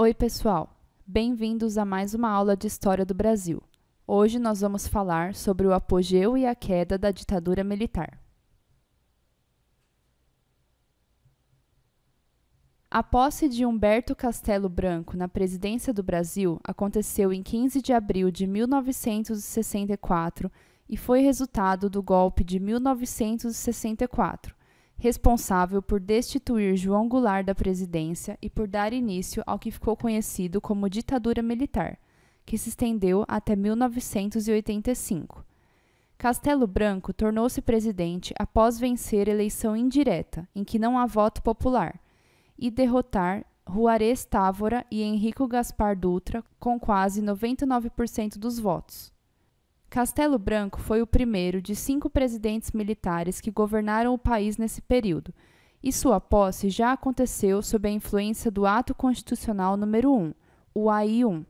Oi, pessoal! Bem-vindos a mais uma aula de História do Brasil. Hoje nós vamos falar sobre o apogeu e a queda da ditadura militar. A posse de Humberto Castelo Branco na presidência do Brasil aconteceu em 15 de abril de 1964 e foi resultado do golpe de 1964, responsável por destituir João Goulart da presidência e por dar início ao que ficou conhecido como ditadura militar, que se estendeu até 1985. Castelo Branco tornou-se presidente após vencer eleição indireta, em que não há voto popular, e derrotar Juarez Távora e Henrico Gaspar Dutra com quase 99% dos votos. Castelo Branco foi o primeiro de cinco presidentes militares que governaram o país nesse período, e sua posse já aconteceu sob a influência do Ato Constitucional número 1, o AI-1,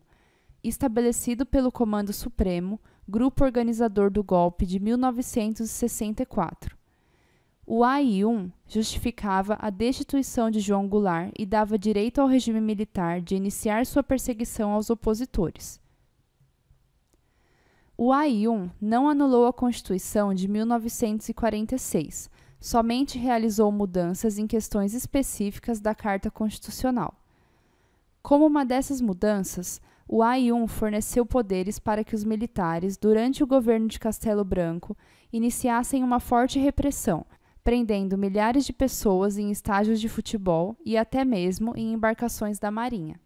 estabelecido pelo Comando Supremo, grupo organizador do golpe de 1964. O AI-1 justificava a destituição de João Goulart e dava direito ao regime militar de iniciar sua perseguição aos opositores. O AI-1 não anulou a Constituição de 1946, somente realizou mudanças em questões específicas da Carta Constitucional. Como uma dessas mudanças, o AI-1 forneceu poderes para que os militares, durante o governo de Castelo Branco, iniciassem uma forte repressão, prendendo milhares de pessoas em estágios de futebol e até mesmo em embarcações da Marinha.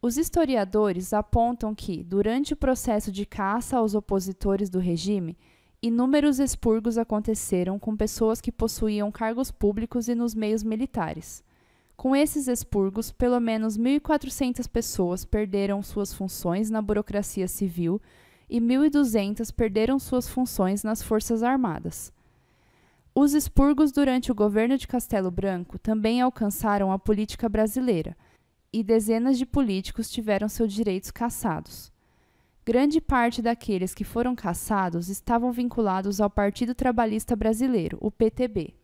Os historiadores apontam que, durante o processo de caça aos opositores do regime, inúmeros expurgos aconteceram com pessoas que possuíam cargos públicos e nos meios militares. Com esses expurgos, pelo menos 1.400 pessoas perderam suas funções na burocracia civil e 1.200 perderam suas funções nas Forças Armadas. Os expurgos durante o governo de Castelo Branco também alcançaram a política brasileira – e dezenas de políticos tiveram seus direitos cassados. Grande parte daqueles que foram cassados estavam vinculados ao Partido Trabalhista Brasileiro, o PTB.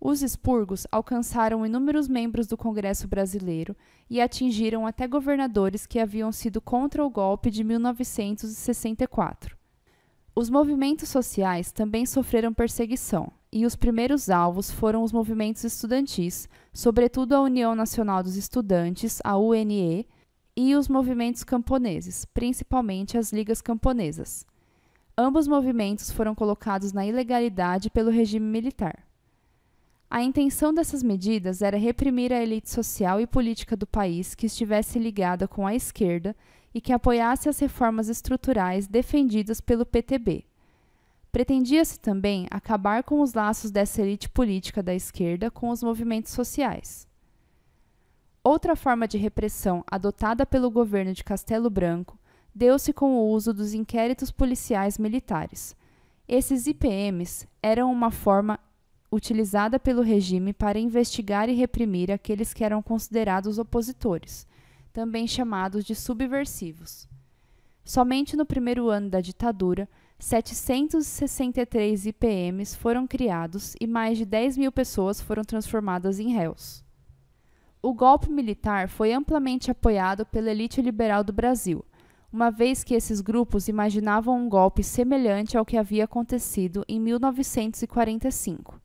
Os expurgos alcançaram inúmeros membros do Congresso Brasileiro e atingiram até governadores que haviam sido contra o golpe de 1964. Os movimentos sociais também sofreram perseguição, e os primeiros alvos foram os movimentos estudantis, sobretudo a União Nacional dos Estudantes, a UNE, e os movimentos camponeses, principalmente as ligas camponesas. Ambos movimentos foram colocados na ilegalidade pelo regime militar. A intenção dessas medidas era reprimir a elite social e política do país que estivesse ligada com a esquerda e que apoiasse as reformas estruturais defendidas pelo PTB. Pretendia-se também acabar com os laços dessa elite política da esquerda com os movimentos sociais. Outra forma de repressão adotada pelo governo de Castelo Branco deu-se com o uso dos inquéritos policiais militares. Esses IPMs eram uma forma utilizada pelo regime para investigar e reprimir aqueles que eram considerados opositores, também chamados de subversivos. Somente no primeiro ano da ditadura 763 IPMs foram criados e mais de 10 mil pessoas foram transformadas em réus. O golpe militar foi amplamente apoiado pela elite liberal do Brasil, uma vez que esses grupos imaginavam um golpe semelhante ao que havia acontecido em 1945.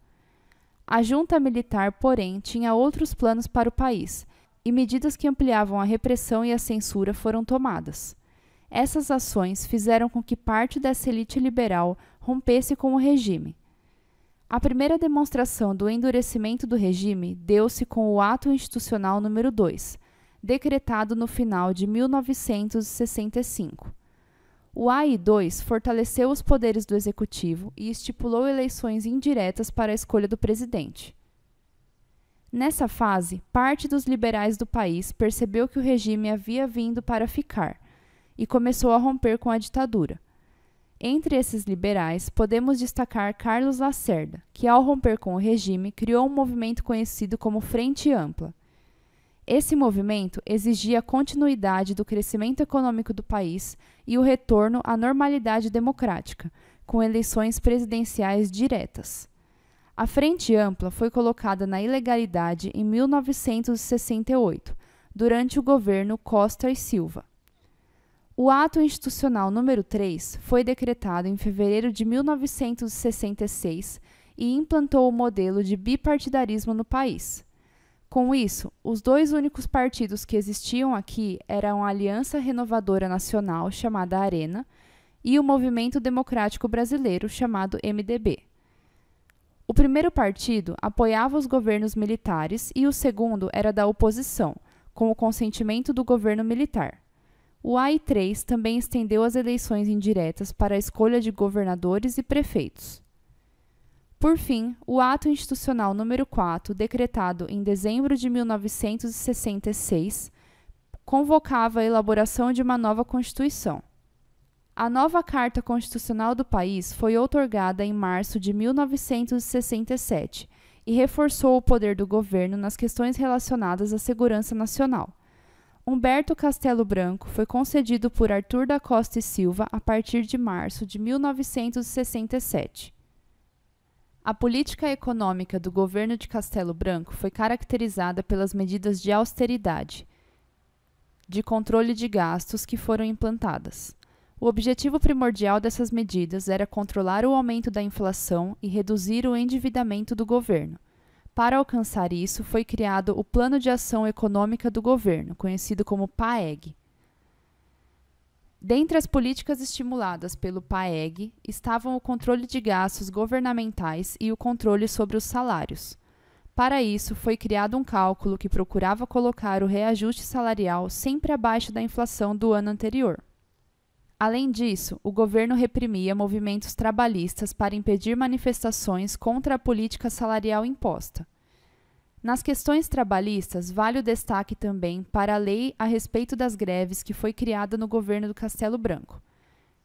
A junta militar, porém, tinha outros planos para o país, e medidas que ampliavam a repressão e a censura foram tomadas. Essas ações fizeram com que parte dessa elite liberal rompesse com o regime. A primeira demonstração do endurecimento do regime deu-se com o Ato Institucional número 2, decretado no final de 1965. O AI-2 fortaleceu os poderes do executivo e estipulou eleições indiretas para a escolha do presidente. Nessa fase, parte dos liberais do país percebeu que o regime havia vindo para ficar e começou a romper com a ditadura. Entre esses liberais, podemos destacar Carlos Lacerda, que, ao romper com o regime, criou um movimento conhecido como Frente Ampla. Esse movimento exigia a continuidade do crescimento econômico do país e o retorno à normalidade democrática, com eleições presidenciais diretas. A Frente Ampla foi colocada na ilegalidade em 1968, durante o governo Costa e Silva. O Ato Institucional número 3 foi decretado em fevereiro de 1966 e implantou o modelo de bipartidarismo no país. Com isso, os dois únicos partidos que existiam aqui eram a Aliança Renovadora Nacional, chamada Arena, e o Movimento Democrático Brasileiro, chamado MDB. O primeiro partido apoiava os governos militares e o segundo era da oposição, com o consentimento do governo militar. O AI3 também estendeu as eleições indiretas para a escolha de governadores e prefeitos. Por fim, o Ato Institucional número 4, decretado em dezembro de 1966, convocava a elaboração de uma nova Constituição. A nova Carta Constitucional do país foi outorgada em março de 1967 e reforçou o poder do governo nas questões relacionadas à segurança nacional. Humberto Castelo Branco foi concedido por Arthur da Costa e Silva a partir de março de 1967. A política econômica do governo de Castelo Branco foi caracterizada pelas medidas de austeridade, de controle de gastos que foram implantadas. O objetivo primordial dessas medidas era controlar o aumento da inflação e reduzir o endividamento do governo. Para alcançar isso, foi criado o Plano de Ação Econômica do Governo, conhecido como PAEG. Dentre as políticas estimuladas pelo PAEG estavam o controle de gastos governamentais e o controle sobre os salários. Para isso, foi criado um cálculo que procurava colocar o reajuste salarial sempre abaixo da inflação do ano anterior. Além disso, o governo reprimia movimentos trabalhistas para impedir manifestações contra a política salarial imposta. Nas questões trabalhistas, vale o destaque também para a lei a respeito das greves que foi criada no governo do Castelo Branco.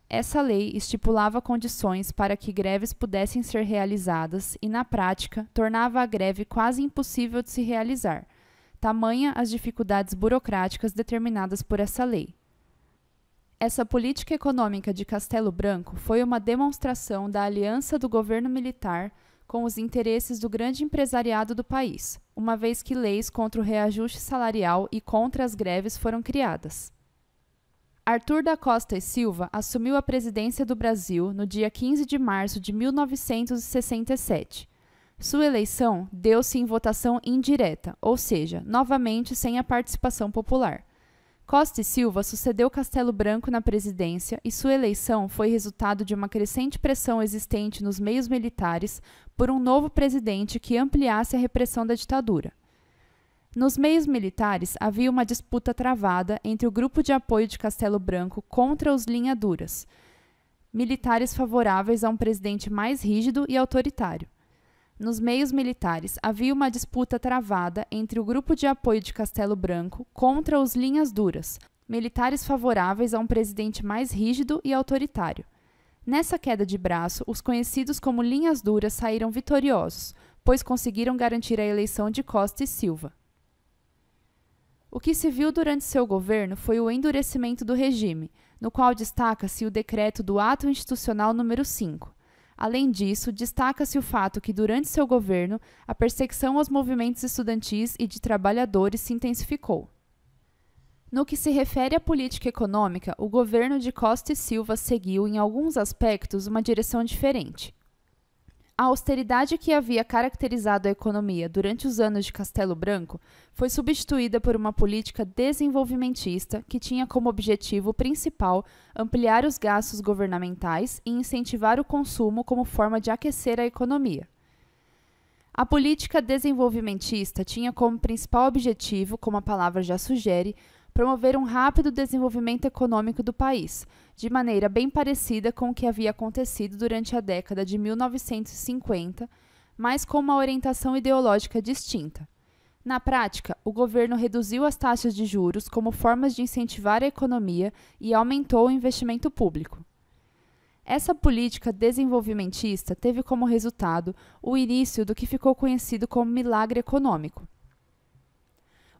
Essa lei estipulava condições para que greves pudessem ser realizadas e, na prática, tornava a greve quase impossível de se realizar, tamanha as dificuldades burocráticas determinadas por essa lei. Essa política econômica de Castelo Branco foi uma demonstração da aliança do governo militar com os interesses do grande empresariado do país, uma vez que leis contra o reajuste salarial e contra as greves foram criadas. Arthur da Costa e Silva assumiu a presidência do Brasil no dia 15 de março de 1967. Sua eleição deu-se em votação indireta, ou seja, novamente sem a participação popular. Costa e Silva sucedeu Castelo Branco na presidência e sua eleição foi resultado de uma crescente pressão existente nos meios militares por um novo presidente que ampliasse a repressão da ditadura. Nos meios militares havia uma disputa travada entre o grupo de apoio de Castelo Branco contra os linhaduras, militares favoráveis a um presidente mais rígido e autoritário nos meios militares havia uma disputa travada entre o grupo de apoio de Castelo Branco contra os linhas duras, militares favoráveis a um presidente mais rígido e autoritário. Nessa queda de braço, os conhecidos como linhas duras saíram vitoriosos, pois conseguiram garantir a eleição de Costa e Silva. O que se viu durante seu governo foi o endurecimento do regime, no qual destaca-se o decreto do Ato Institucional número 5, Além disso, destaca-se o fato que, durante seu governo, a perseguição aos movimentos estudantis e de trabalhadores se intensificou. No que se refere à política econômica, o governo de Costa e Silva seguiu, em alguns aspectos, uma direção diferente. A austeridade que havia caracterizado a economia durante os anos de Castelo Branco foi substituída por uma política desenvolvimentista que tinha como objetivo principal ampliar os gastos governamentais e incentivar o consumo como forma de aquecer a economia. A política desenvolvimentista tinha como principal objetivo, como a palavra já sugere, promover um rápido desenvolvimento econômico do país, de maneira bem parecida com o que havia acontecido durante a década de 1950, mas com uma orientação ideológica distinta. Na prática, o governo reduziu as taxas de juros como formas de incentivar a economia e aumentou o investimento público. Essa política desenvolvimentista teve como resultado o início do que ficou conhecido como milagre econômico.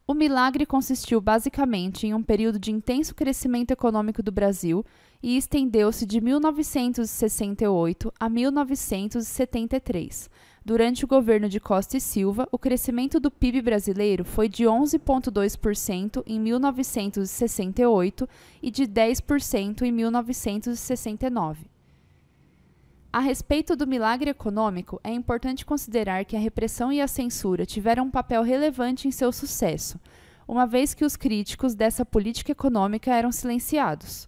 O milagre consistiu basicamente em um período de intenso crescimento econômico do Brasil e estendeu-se de 1968 a 1973. Durante o governo de Costa e Silva, o crescimento do PIB brasileiro foi de 11,2% em 1968 e de 10% em 1969. A respeito do milagre econômico, é importante considerar que a repressão e a censura tiveram um papel relevante em seu sucesso, uma vez que os críticos dessa política econômica eram silenciados.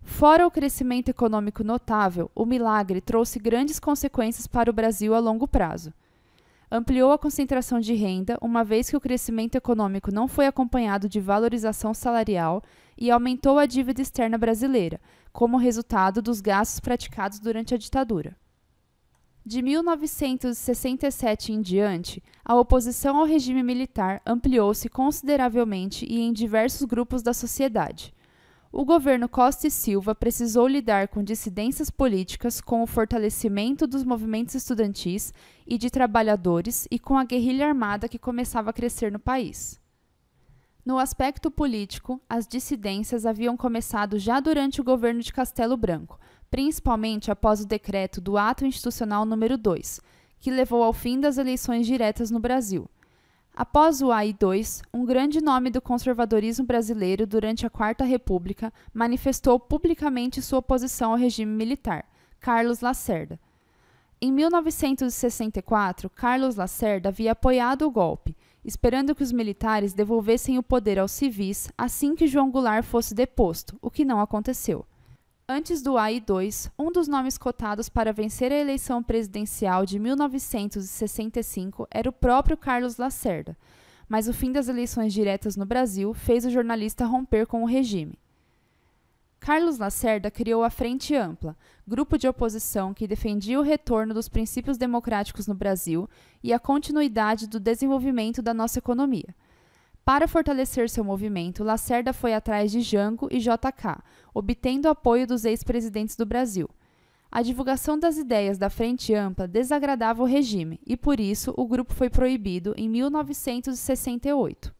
Fora o crescimento econômico notável, o milagre trouxe grandes consequências para o Brasil a longo prazo ampliou a concentração de renda, uma vez que o crescimento econômico não foi acompanhado de valorização salarial, e aumentou a dívida externa brasileira, como resultado dos gastos praticados durante a ditadura. De 1967 em diante, a oposição ao regime militar ampliou-se consideravelmente e em diversos grupos da sociedade o governo Costa e Silva precisou lidar com dissidências políticas, com o fortalecimento dos movimentos estudantis e de trabalhadores e com a guerrilha armada que começava a crescer no país. No aspecto político, as dissidências haviam começado já durante o governo de Castelo Branco, principalmente após o decreto do Ato Institucional número 2, que levou ao fim das eleições diretas no Brasil, Após o AI-2, um grande nome do conservadorismo brasileiro durante a Quarta República manifestou publicamente sua oposição ao regime militar, Carlos Lacerda. Em 1964, Carlos Lacerda havia apoiado o golpe, esperando que os militares devolvessem o poder aos civis assim que João Goulart fosse deposto, o que não aconteceu. Antes do AI-2, um dos nomes cotados para vencer a eleição presidencial de 1965 era o próprio Carlos Lacerda, mas o fim das eleições diretas no Brasil fez o jornalista romper com o regime. Carlos Lacerda criou a Frente Ampla, grupo de oposição que defendia o retorno dos princípios democráticos no Brasil e a continuidade do desenvolvimento da nossa economia. Para fortalecer seu movimento, Lacerda foi atrás de Jango e JK, obtendo apoio dos ex-presidentes do Brasil. A divulgação das ideias da Frente Ampla desagradava o regime e, por isso, o grupo foi proibido em 1968.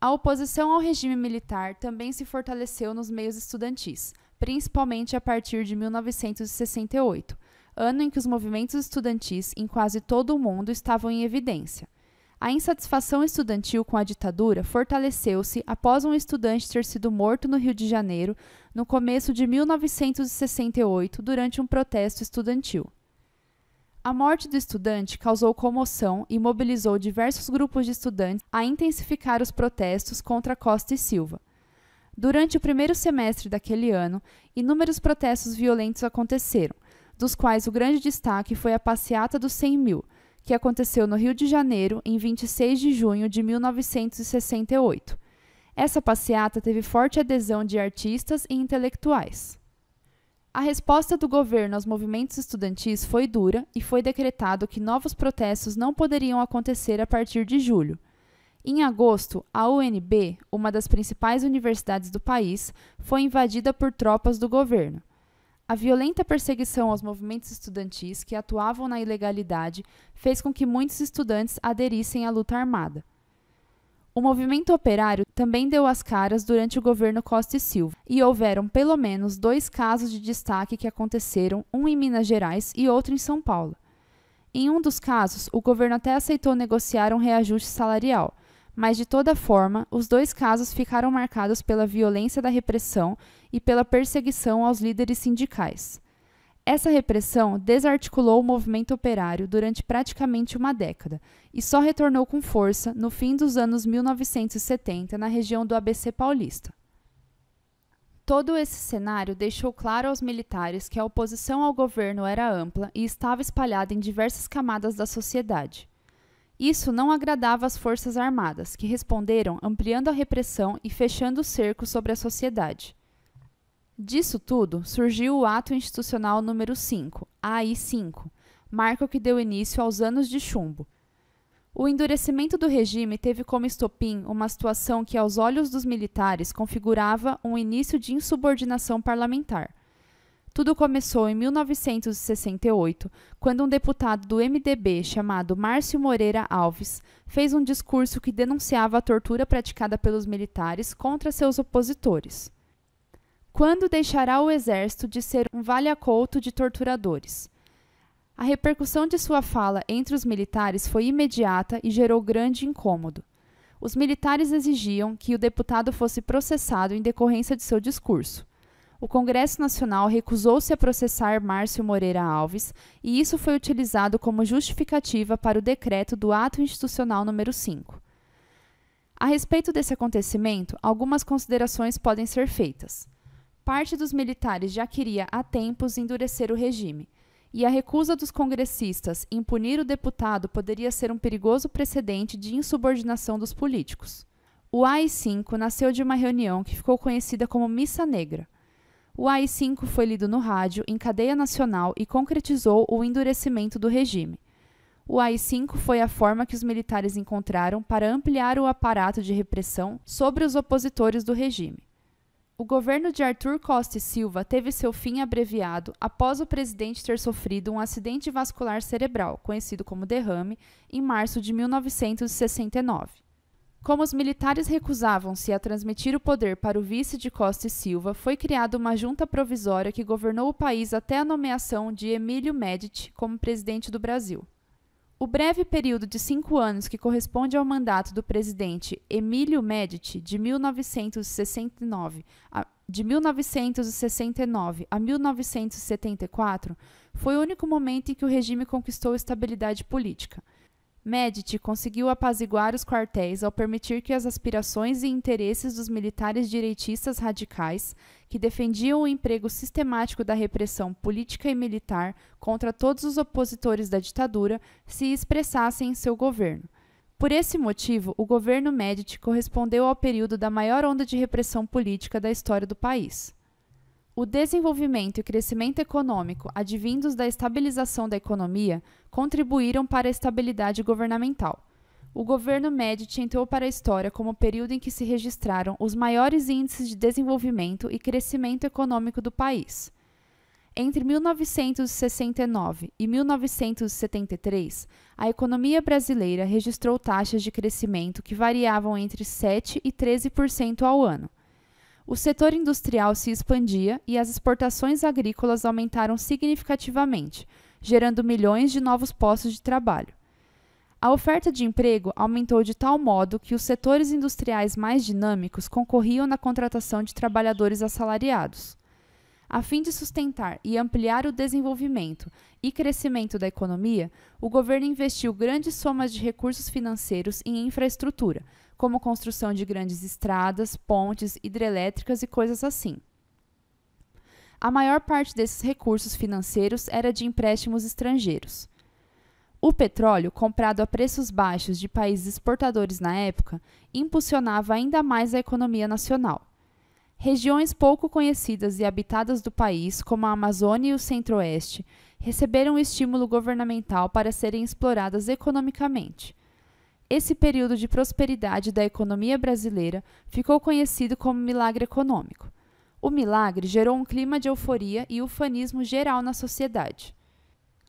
A oposição ao regime militar também se fortaleceu nos meios estudantis, principalmente a partir de 1968, ano em que os movimentos estudantis em quase todo o mundo estavam em evidência. A insatisfação estudantil com a ditadura fortaleceu-se após um estudante ter sido morto no Rio de Janeiro no começo de 1968 durante um protesto estudantil. A morte do estudante causou comoção e mobilizou diversos grupos de estudantes a intensificar os protestos contra Costa e Silva. Durante o primeiro semestre daquele ano, inúmeros protestos violentos aconteceram, dos quais o grande destaque foi a Passeata dos 100 Mil, que aconteceu no Rio de Janeiro em 26 de junho de 1968. Essa passeata teve forte adesão de artistas e intelectuais. A resposta do governo aos movimentos estudantis foi dura e foi decretado que novos protestos não poderiam acontecer a partir de julho. Em agosto, a UNB, uma das principais universidades do país, foi invadida por tropas do governo. A violenta perseguição aos movimentos estudantis que atuavam na ilegalidade fez com que muitos estudantes aderissem à luta armada. O movimento operário também deu as caras durante o governo Costa e Silva, e houveram pelo menos dois casos de destaque que aconteceram, um em Minas Gerais e outro em São Paulo. Em um dos casos, o governo até aceitou negociar um reajuste salarial, mas, de toda forma, os dois casos ficaram marcados pela violência da repressão e pela perseguição aos líderes sindicais. Essa repressão desarticulou o movimento operário durante praticamente uma década e só retornou com força no fim dos anos 1970 na região do ABC paulista. Todo esse cenário deixou claro aos militares que a oposição ao governo era ampla e estava espalhada em diversas camadas da sociedade. Isso não agradava as forças armadas, que responderam ampliando a repressão e fechando o cerco sobre a sociedade. Disso tudo surgiu o Ato Institucional número 5, AI-5, marco que deu início aos anos de chumbo. O endurecimento do regime teve como estopim uma situação que, aos olhos dos militares, configurava um início de insubordinação parlamentar tudo começou em 1968, quando um deputado do MDB chamado Márcio Moreira Alves fez um discurso que denunciava a tortura praticada pelos militares contra seus opositores. Quando deixará o exército de ser um vale-acouto de torturadores? A repercussão de sua fala entre os militares foi imediata e gerou grande incômodo. Os militares exigiam que o deputado fosse processado em decorrência de seu discurso o Congresso Nacional recusou-se a processar Márcio Moreira Alves e isso foi utilizado como justificativa para o decreto do Ato Institucional número 5. A respeito desse acontecimento, algumas considerações podem ser feitas. Parte dos militares já queria há tempos endurecer o regime, e a recusa dos congressistas em punir o deputado poderia ser um perigoso precedente de insubordinação dos políticos. O AI-5 nasceu de uma reunião que ficou conhecida como Missa Negra, o AI-5 foi lido no rádio, em cadeia nacional e concretizou o endurecimento do regime. O AI-5 foi a forma que os militares encontraram para ampliar o aparato de repressão sobre os opositores do regime. O governo de Arthur Costa e Silva teve seu fim abreviado após o presidente ter sofrido um acidente vascular cerebral, conhecido como derrame, em março de 1969. Como os militares recusavam-se a transmitir o poder para o vice de Costa e Silva, foi criada uma junta provisória que governou o país até a nomeação de Emílio Medici como presidente do Brasil. O breve período de cinco anos que corresponde ao mandato do presidente Emílio Medici, de 1969 a, de 1969 a 1974, foi o único momento em que o regime conquistou estabilidade política. Medici conseguiu apaziguar os quartéis ao permitir que as aspirações e interesses dos militares direitistas radicais, que defendiam o emprego sistemático da repressão política e militar contra todos os opositores da ditadura, se expressassem em seu governo. Por esse motivo, o governo Medici correspondeu ao período da maior onda de repressão política da história do país. O desenvolvimento e crescimento econômico advindos da estabilização da economia contribuíram para a estabilidade governamental. O governo Médici entrou para a história como o período em que se registraram os maiores índices de desenvolvimento e crescimento econômico do país. Entre 1969 e 1973, a economia brasileira registrou taxas de crescimento que variavam entre 7 e 13% ao ano. O setor industrial se expandia e as exportações agrícolas aumentaram significativamente, gerando milhões de novos postos de trabalho. A oferta de emprego aumentou de tal modo que os setores industriais mais dinâmicos concorriam na contratação de trabalhadores assalariados. A fim de sustentar e ampliar o desenvolvimento e crescimento da economia, o governo investiu grandes somas de recursos financeiros em infraestrutura, como construção de grandes estradas, pontes, hidrelétricas e coisas assim. A maior parte desses recursos financeiros era de empréstimos estrangeiros. O petróleo, comprado a preços baixos de países exportadores na época, impulsionava ainda mais a economia nacional. Regiões pouco conhecidas e habitadas do país, como a Amazônia e o Centro-Oeste, receberam estímulo governamental para serem exploradas economicamente. Esse período de prosperidade da economia brasileira ficou conhecido como milagre econômico. O milagre gerou um clima de euforia e ufanismo geral na sociedade.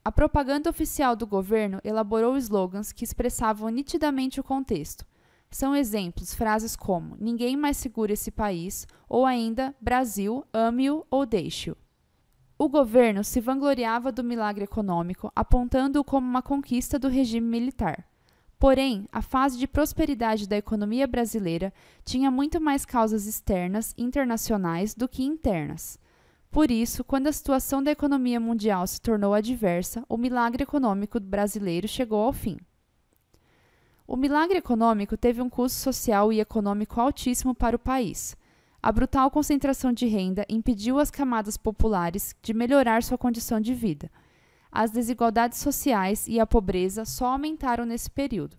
A propaganda oficial do governo elaborou slogans que expressavam nitidamente o contexto. São exemplos frases como Ninguém mais segura esse país ou ainda Brasil, ame-o ou deixe-o. O governo se vangloriava do milagre econômico, apontando-o como uma conquista do regime militar. Porém, a fase de prosperidade da economia brasileira tinha muito mais causas externas, internacionais, do que internas. Por isso, quando a situação da economia mundial se tornou adversa, o milagre econômico brasileiro chegou ao fim. O milagre econômico teve um custo social e econômico altíssimo para o país. A brutal concentração de renda impediu as camadas populares de melhorar sua condição de vida as desigualdades sociais e a pobreza só aumentaram nesse período.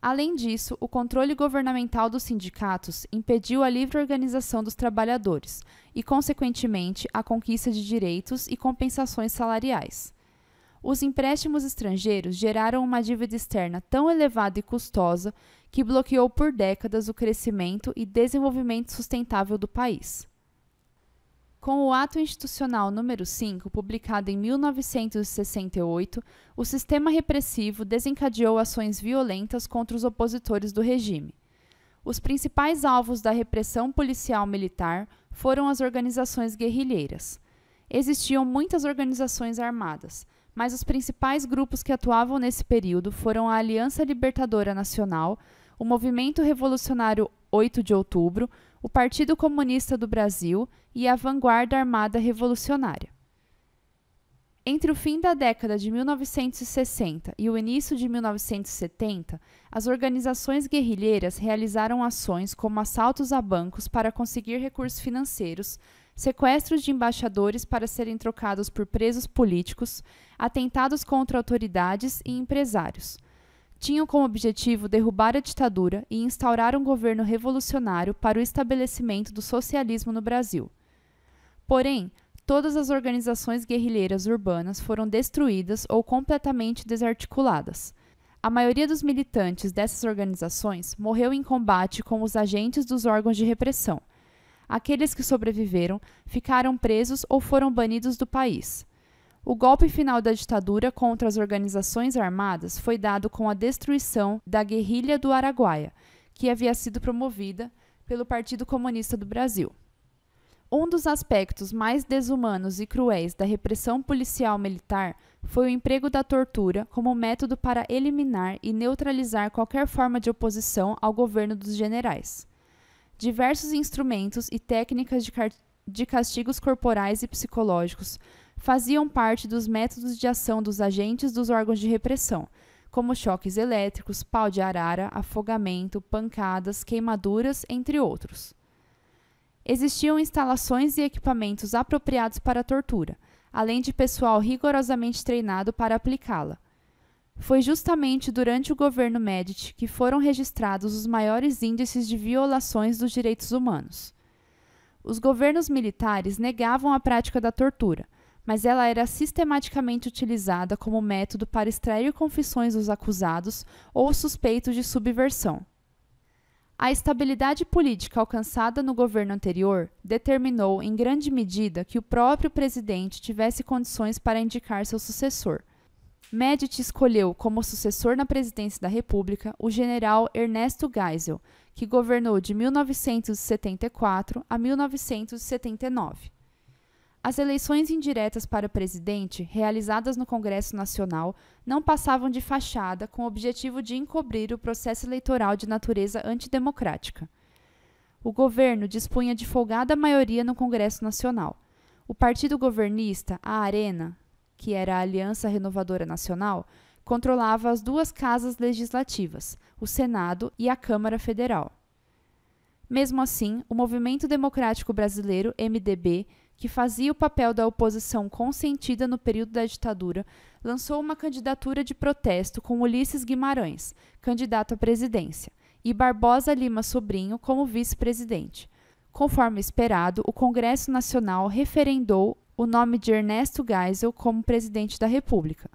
Além disso, o controle governamental dos sindicatos impediu a livre organização dos trabalhadores e, consequentemente, a conquista de direitos e compensações salariais. Os empréstimos estrangeiros geraram uma dívida externa tão elevada e custosa que bloqueou por décadas o crescimento e desenvolvimento sustentável do país. Com o Ato Institucional número 5, publicado em 1968, o sistema repressivo desencadeou ações violentas contra os opositores do regime. Os principais alvos da repressão policial militar foram as organizações guerrilheiras. Existiam muitas organizações armadas, mas os principais grupos que atuavam nesse período foram a Aliança Libertadora Nacional, o Movimento Revolucionário 8 de Outubro, o Partido Comunista do Brasil e a vanguarda armada revolucionária. Entre o fim da década de 1960 e o início de 1970, as organizações guerrilheiras realizaram ações como assaltos a bancos para conseguir recursos financeiros, sequestros de embaixadores para serem trocados por presos políticos, atentados contra autoridades e empresários tinham como objetivo derrubar a ditadura e instaurar um governo revolucionário para o estabelecimento do socialismo no Brasil. Porém, todas as organizações guerrilheiras urbanas foram destruídas ou completamente desarticuladas. A maioria dos militantes dessas organizações morreu em combate com os agentes dos órgãos de repressão. Aqueles que sobreviveram ficaram presos ou foram banidos do país. O golpe final da ditadura contra as organizações armadas foi dado com a destruição da guerrilha do Araguaia, que havia sido promovida pelo Partido Comunista do Brasil. Um dos aspectos mais desumanos e cruéis da repressão policial militar foi o emprego da tortura como método para eliminar e neutralizar qualquer forma de oposição ao governo dos generais. Diversos instrumentos e técnicas de, de castigos corporais e psicológicos faziam parte dos métodos de ação dos agentes dos órgãos de repressão, como choques elétricos, pau de arara, afogamento, pancadas, queimaduras, entre outros. Existiam instalações e equipamentos apropriados para a tortura, além de pessoal rigorosamente treinado para aplicá-la. Foi justamente durante o governo Medici que foram registrados os maiores índices de violações dos direitos humanos. Os governos militares negavam a prática da tortura, mas ela era sistematicamente utilizada como método para extrair confissões dos acusados ou suspeitos de subversão. A estabilidade política alcançada no governo anterior determinou, em grande medida, que o próprio presidente tivesse condições para indicar seu sucessor. Médici escolheu como sucessor na presidência da República o general Ernesto Geisel, que governou de 1974 a 1979. As eleições indiretas para presidente, realizadas no Congresso Nacional, não passavam de fachada com o objetivo de encobrir o processo eleitoral de natureza antidemocrática. O governo dispunha de folgada maioria no Congresso Nacional. O partido governista, a Arena, que era a Aliança Renovadora Nacional, controlava as duas casas legislativas, o Senado e a Câmara Federal. Mesmo assim, o Movimento Democrático Brasileiro, MDB, que fazia o papel da oposição consentida no período da ditadura, lançou uma candidatura de protesto com Ulisses Guimarães, candidato à presidência, e Barbosa Lima Sobrinho como vice-presidente. Conforme esperado, o Congresso Nacional referendou o nome de Ernesto Geisel como presidente da República.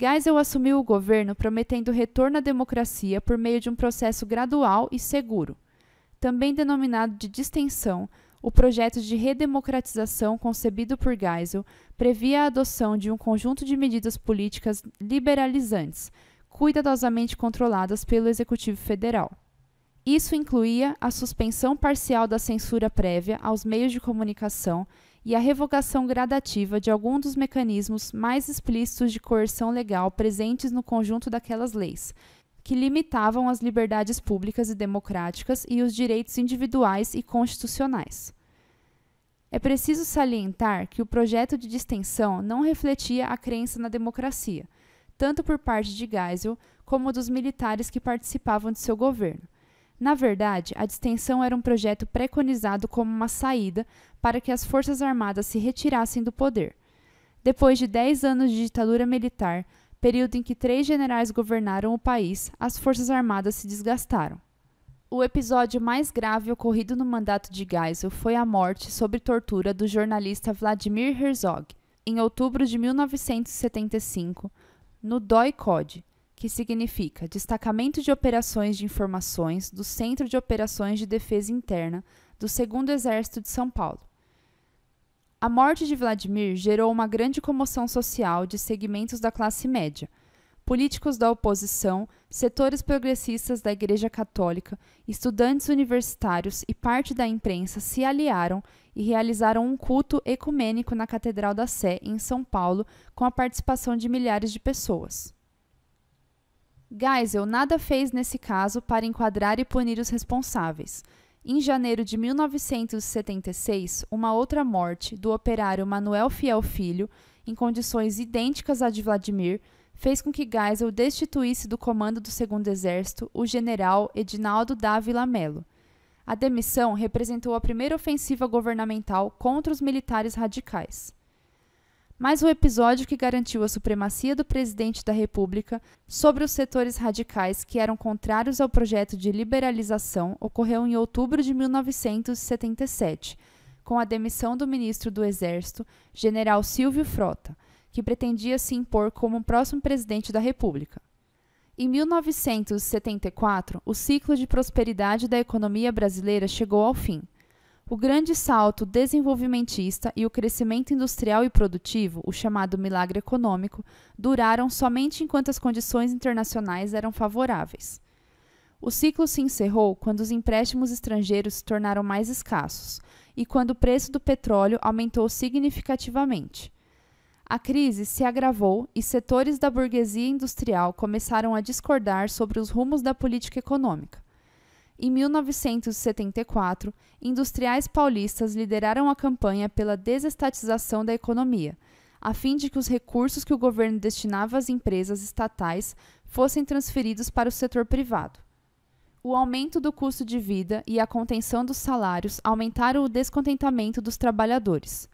Geisel assumiu o governo prometendo retorno à democracia por meio de um processo gradual e seguro, também denominado de distensão, o projeto de redemocratização concebido por Geisel previa a adoção de um conjunto de medidas políticas liberalizantes, cuidadosamente controladas pelo Executivo Federal. Isso incluía a suspensão parcial da censura prévia aos meios de comunicação e a revogação gradativa de algum dos mecanismos mais explícitos de coerção legal presentes no conjunto daquelas leis, que limitavam as liberdades públicas e democráticas e os direitos individuais e constitucionais. É preciso salientar que o projeto de distensão não refletia a crença na democracia, tanto por parte de Geisel como dos militares que participavam de seu governo. Na verdade, a distensão era um projeto preconizado como uma saída para que as Forças Armadas se retirassem do poder. Depois de dez anos de ditadura militar, período em que três generais governaram o país, as Forças Armadas se desgastaram. O episódio mais grave ocorrido no mandato de Geisel foi a morte sob tortura do jornalista Vladimir Herzog, em outubro de 1975, no DOI COD, que significa Destacamento de Operações de Informações do Centro de Operações de Defesa Interna do 2 Exército de São Paulo. A morte de Vladimir gerou uma grande comoção social de segmentos da classe média, políticos da oposição, setores progressistas da Igreja Católica, estudantes universitários e parte da imprensa se aliaram e realizaram um culto ecumênico na Catedral da Sé, em São Paulo, com a participação de milhares de pessoas. Geisel nada fez nesse caso para enquadrar e punir os responsáveis em janeiro de 1976, uma outra morte do operário Manuel Fiel Filho, em condições idênticas à de Vladimir, fez com que Geisel destituísse do comando do Segundo Exército o general Edinaldo Dávila Melo. A demissão representou a primeira ofensiva governamental contra os militares radicais mas o episódio que garantiu a supremacia do presidente da República sobre os setores radicais que eram contrários ao projeto de liberalização ocorreu em outubro de 1977, com a demissão do ministro do Exército, general Silvio Frota, que pretendia se impor como o próximo presidente da República. Em 1974, o ciclo de prosperidade da economia brasileira chegou ao fim. O grande salto desenvolvimentista e o crescimento industrial e produtivo, o chamado milagre econômico, duraram somente enquanto as condições internacionais eram favoráveis. O ciclo se encerrou quando os empréstimos estrangeiros se tornaram mais escassos e quando o preço do petróleo aumentou significativamente. A crise se agravou e setores da burguesia industrial começaram a discordar sobre os rumos da política econômica. Em 1974, industriais paulistas lideraram a campanha pela desestatização da economia, a fim de que os recursos que o governo destinava às empresas estatais fossem transferidos para o setor privado. O aumento do custo de vida e a contenção dos salários aumentaram o descontentamento dos trabalhadores.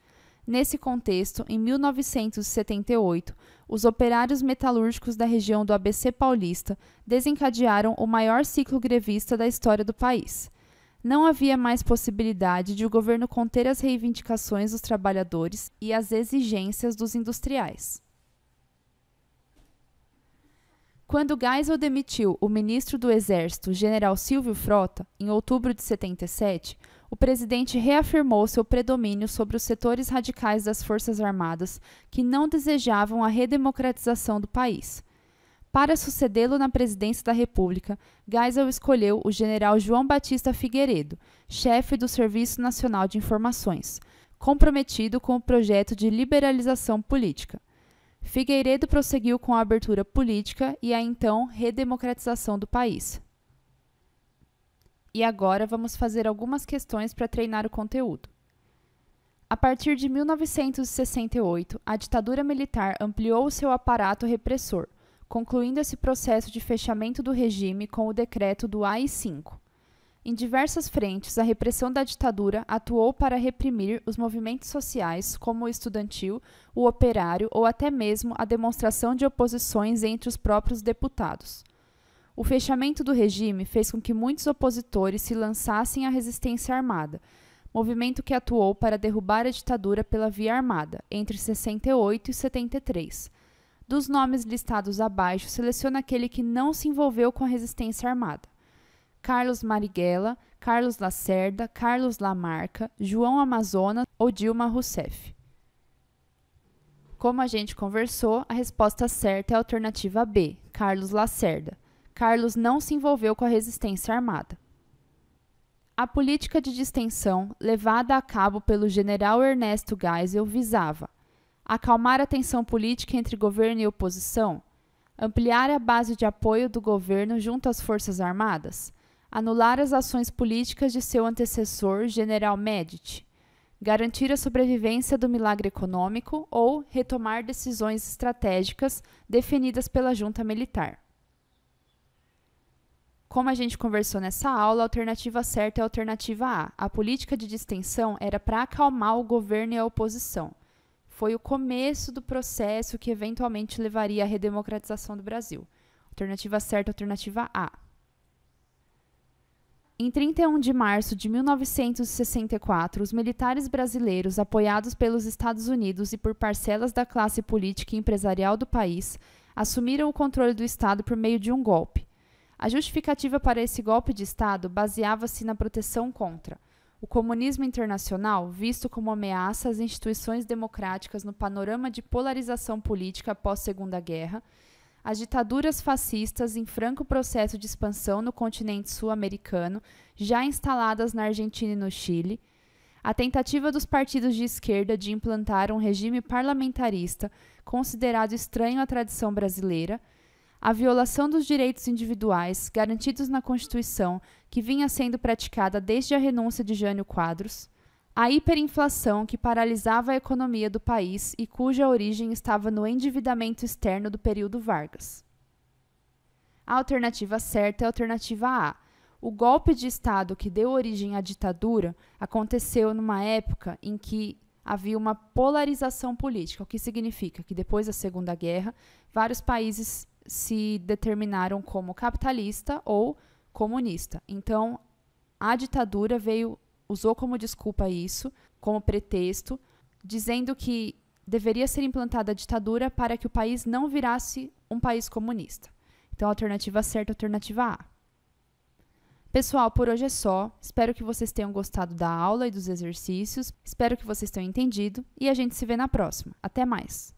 Nesse contexto, em 1978, os operários metalúrgicos da região do ABC paulista desencadearam o maior ciclo grevista da história do país. Não havia mais possibilidade de o governo conter as reivindicações dos trabalhadores e as exigências dos industriais. Quando Geisel demitiu o ministro do Exército, general Silvio Frota, em outubro de 77, o presidente reafirmou seu predomínio sobre os setores radicais das Forças Armadas que não desejavam a redemocratização do país. Para sucedê-lo na presidência da República, Geisel escolheu o general João Batista Figueiredo, chefe do Serviço Nacional de Informações, comprometido com o projeto de liberalização política. Figueiredo prosseguiu com a abertura política e a então redemocratização do país e agora vamos fazer algumas questões para treinar o conteúdo. A partir de 1968, a ditadura militar ampliou seu aparato repressor, concluindo esse processo de fechamento do regime com o decreto do AI-5. Em diversas frentes, a repressão da ditadura atuou para reprimir os movimentos sociais, como o estudantil, o operário ou até mesmo a demonstração de oposições entre os próprios deputados. O fechamento do regime fez com que muitos opositores se lançassem à resistência armada, movimento que atuou para derrubar a ditadura pela via armada, entre 68 e 73. Dos nomes listados abaixo, seleciona aquele que não se envolveu com a resistência armada. Carlos Marighella, Carlos Lacerda, Carlos Lamarca, João Amazonas ou Dilma Rousseff. Como a gente conversou, a resposta certa é a alternativa B, Carlos Lacerda. Carlos não se envolveu com a resistência armada. A política de distensão levada a cabo pelo general Ernesto Geisel visava acalmar a tensão política entre governo e oposição, ampliar a base de apoio do governo junto às Forças Armadas, anular as ações políticas de seu antecessor, general Medici, garantir a sobrevivência do milagre econômico ou retomar decisões estratégicas definidas pela junta militar. Como a gente conversou nessa aula, a alternativa certa é a alternativa A. A política de distensão era para acalmar o governo e a oposição. Foi o começo do processo que eventualmente levaria à redemocratização do Brasil. Alternativa certa, alternativa A. Em 31 de março de 1964, os militares brasileiros, apoiados pelos Estados Unidos e por parcelas da classe política e empresarial do país, assumiram o controle do Estado por meio de um golpe. A justificativa para esse golpe de Estado baseava-se na proteção contra o comunismo internacional, visto como ameaça às instituições democráticas no panorama de polarização política pós Segunda Guerra, as ditaduras fascistas em franco processo de expansão no continente sul-americano, já instaladas na Argentina e no Chile, a tentativa dos partidos de esquerda de implantar um regime parlamentarista considerado estranho à tradição brasileira a violação dos direitos individuais garantidos na Constituição, que vinha sendo praticada desde a renúncia de Jânio Quadros, a hiperinflação que paralisava a economia do país e cuja origem estava no endividamento externo do período Vargas. A alternativa certa é a alternativa A. O golpe de Estado que deu origem à ditadura aconteceu numa época em que havia uma polarização política, o que significa que depois da Segunda Guerra, vários países se determinaram como capitalista ou comunista. Então, a ditadura veio usou como desculpa isso, como pretexto, dizendo que deveria ser implantada a ditadura para que o país não virasse um país comunista. Então, alternativa certa, alternativa A. Pessoal, por hoje é só. Espero que vocês tenham gostado da aula e dos exercícios. Espero que vocês tenham entendido e a gente se vê na próxima. Até mais.